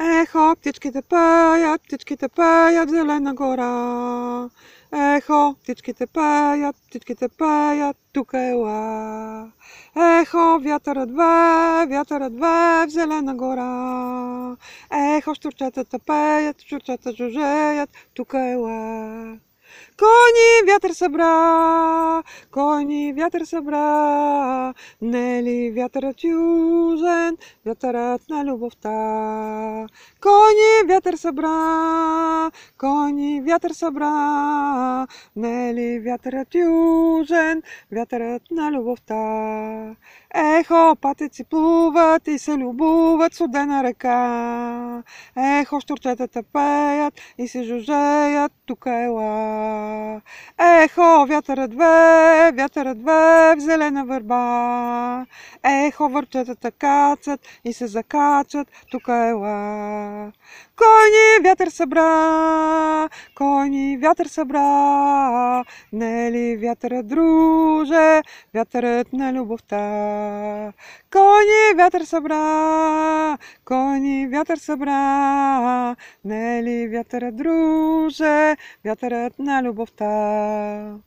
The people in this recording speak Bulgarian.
Ехо, птичките пеят, птичките пеят, зелена гора. Ехо, птичките пеят, птичките пеят, тук е ла. Ехо, вятърът ве, вятърът ве в зелена гора. Ехо, щурчетата пеят, щурчета жужеят, тук е ла. Кони вятър събра, кони вятър събра, не ли вятърът южен, вятърът на любовта. Кони вятър събра, кони вятър събра, не ли вятърът южен, вятърът на любовта. Ехо, патици плуват и се любуват судена река. Ехо, щурчетата пеят и се жужеят, тук е лад. Echo, wiatr dwe, wiatr dwe, zelena werba. Echo, warczeta to kacat, i se tu tukała. Koni wiatr sobra, koni wiatr sobra, Neli wiatr druże, wiatr tna lubów ta. Koni wiatr sobra, koni wiatr sobra, Neli wiatr druże, wiatr tna Вічна любов та